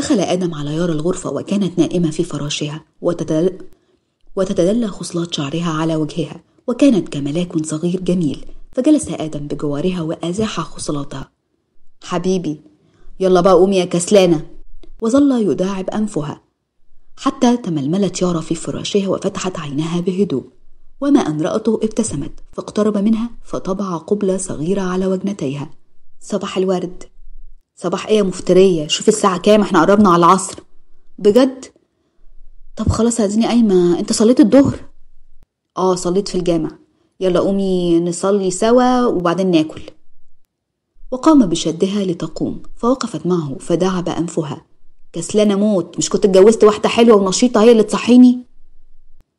دخل آدم على يارا الغرفة وكانت نائمة في فراشها وتتدل... وتتدلى خصلات شعرها على وجهها وكانت كملاك صغير جميل فجلس آدم بجوارها وأزاح خصلاتها حبيبي يلا بقى قومي يا كسلانة وظل يداعب أنفها حتى تململت يارا في فراشها وفتحت عينها بهدوء وما أن رأته ابتسمت فاقترب منها فطبع قبلة صغيرة على وجنتيها صباح الورد صباح ايه يا مفترية شوف الساعة كام احنا قربنا على العصر بجد طب خلاص عايزيني قايمة انت صليت الظهر اه صليت في الجامع يلا قومي نصلي سوا وبعدين ناكل وقام بشدها لتقوم فوقفت معه فدعب أنفها كسلانة موت مش كنت اتجوزت واحدة حلوة ونشيطة هي اللي تصحيني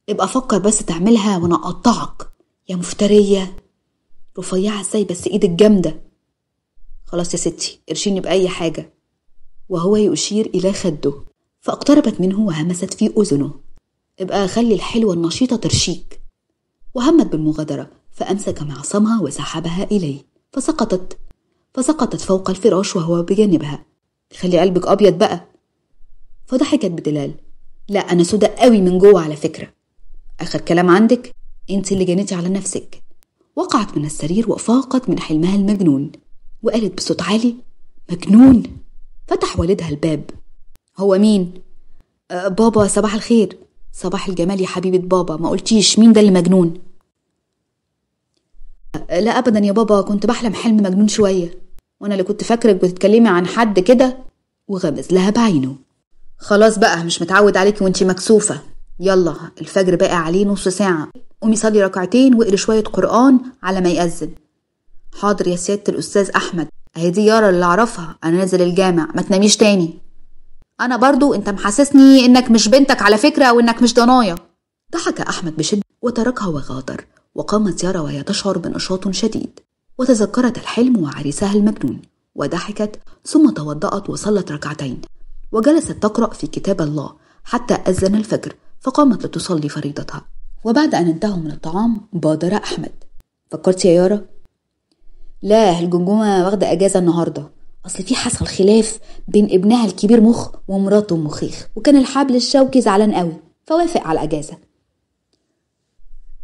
ابقى فكر بس تعملها وانا اقطعك يا مفترية رفيعة ازاي بس ايدك جامدة خلاص يا ستي ارشيني بأي حاجة وهو يشير إلى خده فاقتربت منه وهمست في أذنه ابقى خلي الحلوة النشيطة ترشيك وهمت بالمغادرة فأمسك معصمها وسحبها إليه فسقطت فسقطت فوق الفراش وهو بجانبها خلي قلبك أبيض بقى فضحكت بدلال لا أنا سودة قوي من جوه على فكرة آخر كلام عندك أنت اللي جنيتي على نفسك وقعت من السرير وفاقت من حلمها المجنون وقالت بصوت عالي مجنون فتح والدها الباب هو مين أه بابا صباح الخير صباح الجمال يا حبيبة بابا ما قلتيش مين ده اللي مجنون أه، لا ابدا يا بابا كنت بحلم حلم مجنون شويه وانا اللي كنت فاكرك بتتكلمي عن حد كده وغمز لها بعينه خلاص بقى مش متعود عليكي وانتي مكسوفه يلا الفجر باقي عليه نص ساعه قومي صلي ركعتين واقري شويه قران على ما يأذن حاضر يا سيادة الأستاذ أحمد أهي دي يارا اللي أعرفها أنا نازل الجامع ما تناميش تاني أنا برضو أنت محسسني إنك مش بنتك على فكرة وإنك مش ضنايا ضحك أحمد بشدة وتركها وغادر وقامت يارا وهي تشعر بنشاط شديد وتذكرت الحلم وعريسها المجنون وضحكت ثم توضأت وصلت ركعتين وجلست تقرأ في كتاب الله حتى أذن الفجر فقامت لتصلي فريضتها وبعد أن انتهوا من الطعام بادر أحمد فكرت يا يارا لا الجمجمه واخده اجازه النهارده اصل في حصل خلاف بين ابنها الكبير مخ ومراته مخيخ وكان الحبل الشوكي زعلان قوي فوافق على الاجازه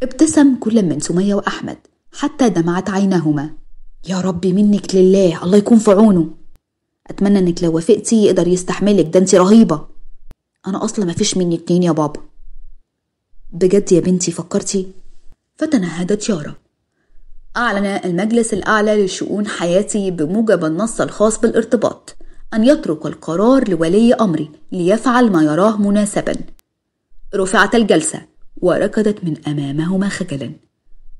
ابتسم كل من سميه واحمد حتى دمعت عينهما يا ربي منك لله الله يكون في عونه اتمنى انك لو وافقتي يقدر يستحملك ده انت رهيبه انا اصلا مفيش مني اتنين يا بابا بجد يا بنتي فكرتي فتنهدت يارا أعلن المجلس الأعلى لشؤون حياتي بموجب النص الخاص بالارتباط أن يترك القرار لولي أمري ليفعل ما يراه مناسبا رفعت الجلسة وركضت من أمامهما خجلا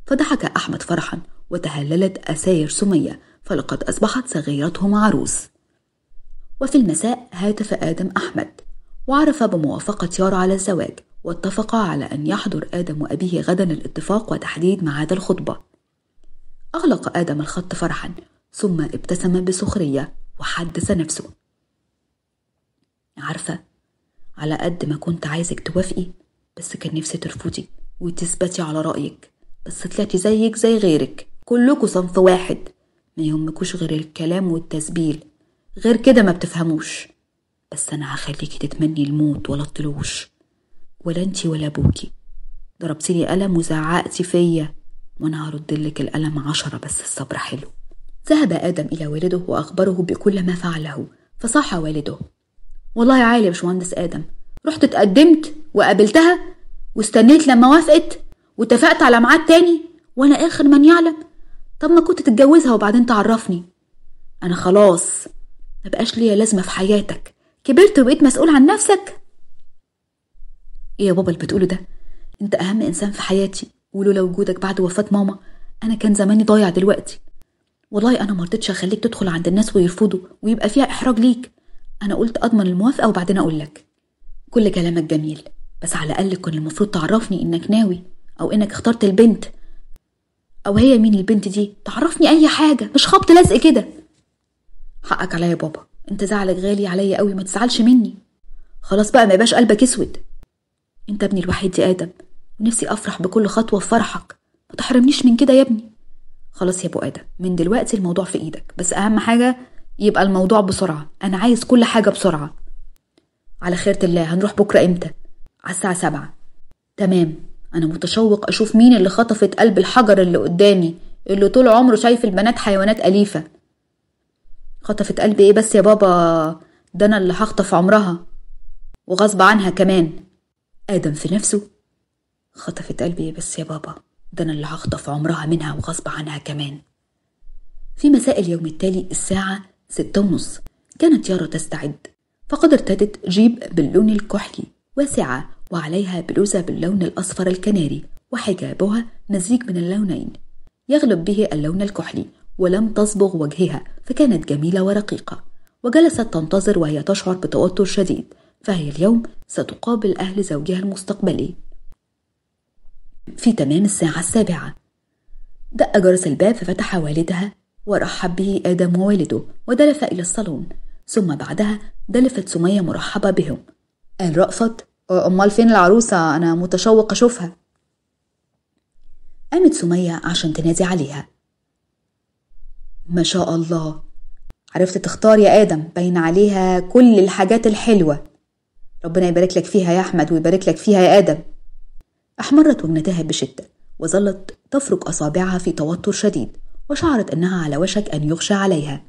فضحك أحمد فرحا وتهللت أساير سمية فلقد أصبحت صغيرتهما عروس وفي المساء هاتف آدم أحمد وعرف بموافقة يارا على الزواج واتفقا على أن يحضر آدم وأبيه غدا الاتفاق وتحديد معاد الخطبة أغلق آدم الخط فرحا ثم ابتسم بسخرية وحدث نفسه عارفة على قد ما كنت عايزك توافقي بس كان نفسي ترفضي وتثبتي على رأيك بس طلعتي زيك زي غيرك كلكوا صنف واحد ما يهمكوش غير الكلام والتسبيل غير كده ما بتفهموش بس أنا هخليكي تتمني الموت ولا الطلوش ولا انتي ولا أبوكي ضربتيلي قلم وزعقتي فيا وأنا هردلك القلم عشرة بس الصبر حلو ذهب آدم إلى والده وأخبره بكل ما فعله فصاح والده والله يا عالي يا باشمهندس آدم رحت اتقدمت وقابلتها واستنيت لما وافقت واتفقت على ميعاد تاني وأنا آخر من يعلم طب ما كنت تتجوزها وبعدين تعرفني أنا خلاص مبقاش ليا لازمة في حياتك كبرت وبقيت مسؤول عن نفسك ايه يا بابا اللي بتقوله ده انت اهم انسان في حياتي ولولا وجودك بعد وفاة ماما أنا كان زماني ضايع دلوقتي والله أنا مرضتش أخليك تدخل عند الناس ويرفضوا ويبقى فيها إحراج ليك أنا قلت أضمن الموافقة وبعدين أقول لك كل كلامك جميل بس على الأقل كان المفروض تعرفني إنك ناوي أو إنك اخترت البنت أو هي مين البنت دي تعرفني أي حاجة مش خبط لزق كده حقك عليا بابا انت زعلك غالي عليا قوي ما تزعلش مني خلاص بقى ما يبقاش قلبك اسود انت ابني الوحيد يا ادم ونفسي أفرح بكل خطوة في فرحك ما تحرمنيش من كده يا ابني خلاص يا أبو آدم من دلوقتي الموضوع في إيدك بس أهم حاجة يبقى الموضوع بسرعة أنا عايز كل حاجة بسرعة على خيرة الله هنروح بكرة إمتى؟ على الساعة سبعة تمام أنا متشوق أشوف مين اللي خطفت قلب الحجر اللي قدامي اللي طول عمره شايف البنات حيوانات أليفة خطفت قلب إيه بس يا بابا ده أنا اللي هخطف عمرها وغصب عنها كمان آدم في نفسه خطفت قلبي بس يا بابا ده أنا اللي هخطف عمرها منها وغصب عنها كمان في مساء اليوم التالي الساعة ستة ونص كانت يارا تستعد فقد ارتدت جيب باللون الكحلي واسعة وعليها بلوزة باللون الأصفر الكناري وحجابها مزيج من اللونين يغلب به اللون الكحلي ولم تصبغ وجهها فكانت جميلة ورقيقة وجلست تنتظر وهي تشعر بتوتر شديد فهي اليوم ستقابل أهل زوجها المستقبلي في تمام الساعة السابعة دق جرس الباب ففتح والدها ورحب به آدم ووالده ودلف إلى الصالون ثم بعدها دلفت سمية مرحبة بهم قال رأفت أمال فين العروسة أنا متشوق أشوفها قامت سمية عشان تنادي عليها ما شاء الله عرفت تختار يا آدم باين عليها كل الحاجات الحلوة ربنا يبارك لك فيها يا أحمد ويبارك لك فيها يا آدم احمرت وجنتها بشدة وظلت تفرك أصابعها في توتر شديد وشعرت أنها على وشك أن يغشى عليها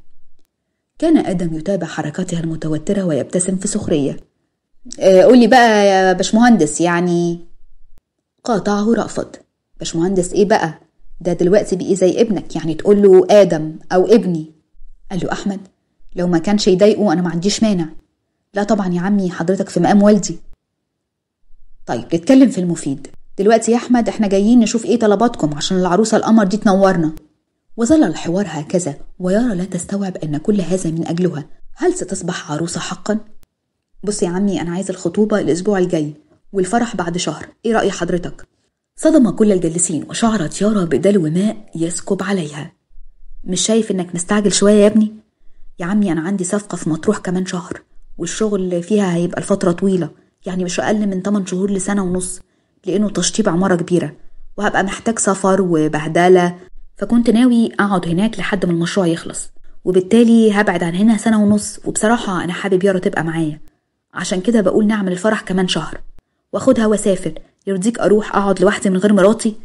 كان آدم يتابع حركاتها المتوترة ويبتسم في سخرية آه، قولي بقى يا باشمهندس يعني قاطعه رأفت باشمهندس ايه بقى ده دلوقتي بقي زي ابنك يعني تقول له آدم أو ابني قال له أحمد لو ما كانش يضايقه أنا ما عنديش مانع لا طبعا يا عمي حضرتك في مقام والدي طيب نتكلم في المفيد دلوقتي يا احمد احنا جايين نشوف ايه طلباتكم عشان العروسه القمر دي تنورنا وظل الحوار هكذا ويارا لا تستوعب ان كل هذا من اجلها هل ستصبح عروسه حقا بص يا عمي انا عايز الخطوبه الاسبوع الجاي والفرح بعد شهر ايه راي حضرتك صدم كل الجالسين وشعرت يارا بدلو ماء يسكب عليها مش شايف انك مستعجل شويه يا ابني يا عمي انا عندي صفقه في مطروح كمان شهر والشغل فيها هيبقى لفتره طويله يعني مش اقل من 8 شهور لسنه ونص لأنه تشطيب عمارة كبيرة وهبقى محتاج سفر وبهدلة فكنت ناوي أقعد هناك لحد ما المشروع يخلص وبالتالي هبعد عن هنا سنة ونص وبصراحة أنا حابب يارا تبقى معايا عشان كده بقول نعمل الفرح كمان شهر واخدها واسافر يرضيك أروح أقعد لوحدي من غير مراتي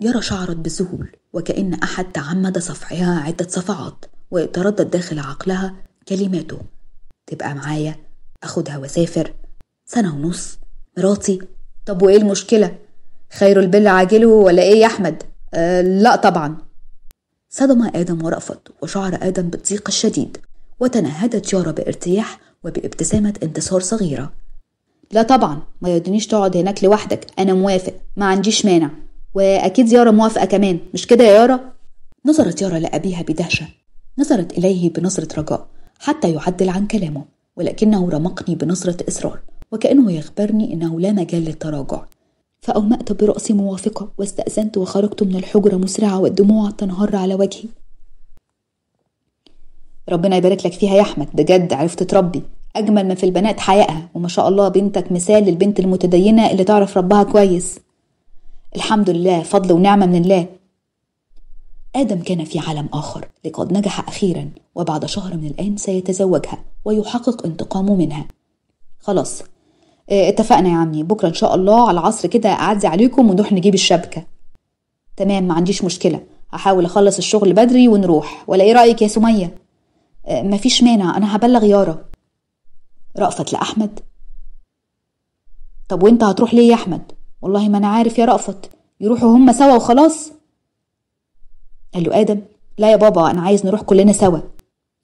يارا شعرت بسهول وكأن أحد تعمد صفعها عدة صفعات وتردد داخل عقلها كلماته تبقى معايا أخدها واسافر سنة ونص مراتي طب وايه المشكلة؟ خير البل عاجله ولا ايه يا احمد؟ أه لا طبعا صدم آدم ورأفت وشعر آدم بالضيق الشديد وتنهدت يارا بارتياح وبابتسامة انتصار صغيرة لا طبعا ما يدنيش تقعد هناك لوحدك أنا موافق ما عنديش مانع وأكيد يارا موافقة كمان مش كده يا يارا؟ نظرت يارا لأبيها بدهشة نظرت إليه بنظرة رجاء حتى يعدل عن كلامه ولكنه رمقني بنظرة إصرار وكأنه يخبرني أنه لا مجال للتراجع فأومأت برأسي موافقة واستأذنت وخرجت من الحجرة مسرعة والدموع تنهر على وجهي ربنا يبارك لك فيها يا أحمد بجد عرفت تربي أجمل ما في البنات حيائها وما شاء الله بنتك مثال للبنت المتدينة اللي تعرف ربها كويس الحمد لله فضل ونعمة من الله آدم كان في عالم آخر لقد نجح أخيرا وبعد شهر من الآن سيتزوجها ويحقق انتقامه منها خلاص آه، اتفقنا يا عمي بكره ان شاء الله على العصر كده اعدي عليكم ونروح نجيب الشبكه تمام ما عنديش مشكله هحاول اخلص الشغل بدري ونروح ولا ايه رايك يا سميه اه مفيش مانع انا هبلغ يارا رأفت لأحمد طب وانت هتروح ليه يا أحمد والله ما أنا عارف يا رأفت يروحوا هما سوا وخلاص قال له آدم لا يا بابا أنا عايز نروح كلنا سوا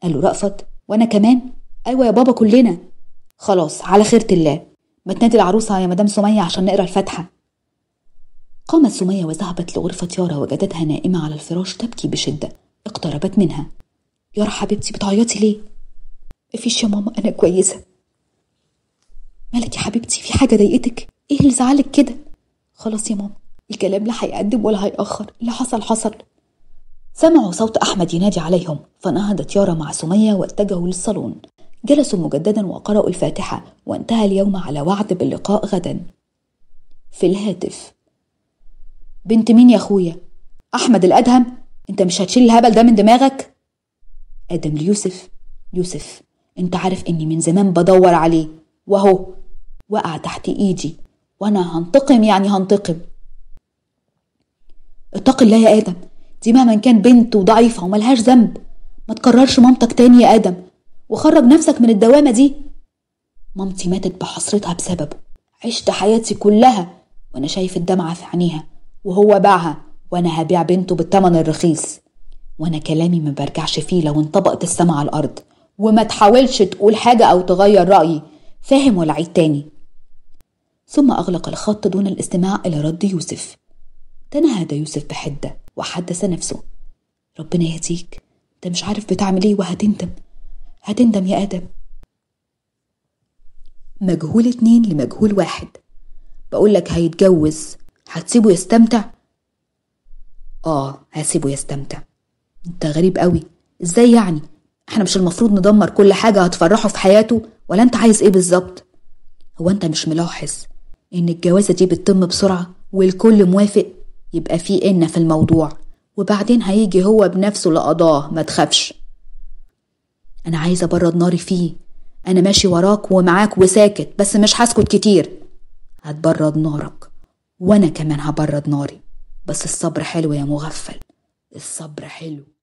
قال له رأفت وأنا كمان أيوة يا بابا كلنا خلاص على خيرة الله بتنادي العروسة يا مدام سمية عشان نقرا الفاتحة قامت سمية وذهبت لغرفة يارا وجدتها نائمة على الفراش تبكي بشدة اقتربت منها يارا حبيبتي بتعيطي ليه؟ مفيش يا ماما أنا كويسة مالك يا حبيبتي في حاجة ضايقتك؟ ايه اللي زعلك كده؟ خلاص يا ماما الكلام لا هيقدم ولا هيأخر اللي حصل حصل سمعوا صوت أحمد ينادي عليهم فنهضت يارا مع سمية واتجهوا للصالون جلسوا مجددا وقرأوا الفاتحة وانتهى اليوم على وعد باللقاء غدا في الهاتف بنت مين يا أخويا؟ أحمد الأدهم؟ أنت مش هتشيل الهبل ده من دماغك؟ آدم ليوسف يوسف أنت عارف إني من زمان بدور عليه وهو وقع تحت إيدي وأنا هنتقم يعني هنتقم اتق الله يا آدم دي مهما كان بنت وضعيفة وملهاش ذنب ما تكررش مامتك تاني يا آدم وخرج نفسك من الدوامة دي مامتي ماتت بحسرتها بسببه عشت حياتي كلها وأنا شايف الدمعة في عينيها وهو باعها وأنا هبيع بنته بالتمن الرخيص وأنا كلامي ما برجعش فيه لو انطبقت السما على الأرض وما تحاولش تقول حاجة أو تغير رأيي فاهم ولا عيد تاني ثم أغلق الخط دون الاستماع إلى رد يوسف تنهد يوسف بحدة وحدث نفسه ربنا يهديك انت مش عارف بتعمل ايه وهتندم هتندم يا آدم مجهول اتنين لمجهول واحد بقولك هيتجوز هتسيبه يستمتع آه هسيبه يستمتع انت غريب قوي ازاي يعني احنا مش المفروض ندمر كل حاجة هتفرحه في حياته ولا انت عايز ايه بالظبط هو انت مش ملاحظ ان الجوازة دي بتتم بسرعة والكل موافق يبقى في إن في الموضوع وبعدين هيجي هو بنفسه لقضاه ما تخافش أنا عايزة أبرد ناري فيه أنا ماشي وراك ومعاك وساكت بس مش هسكت كتير هتبرد نارك وأنا كمان هبرد ناري بس الصبر حلو يا مغفل الصبر حلو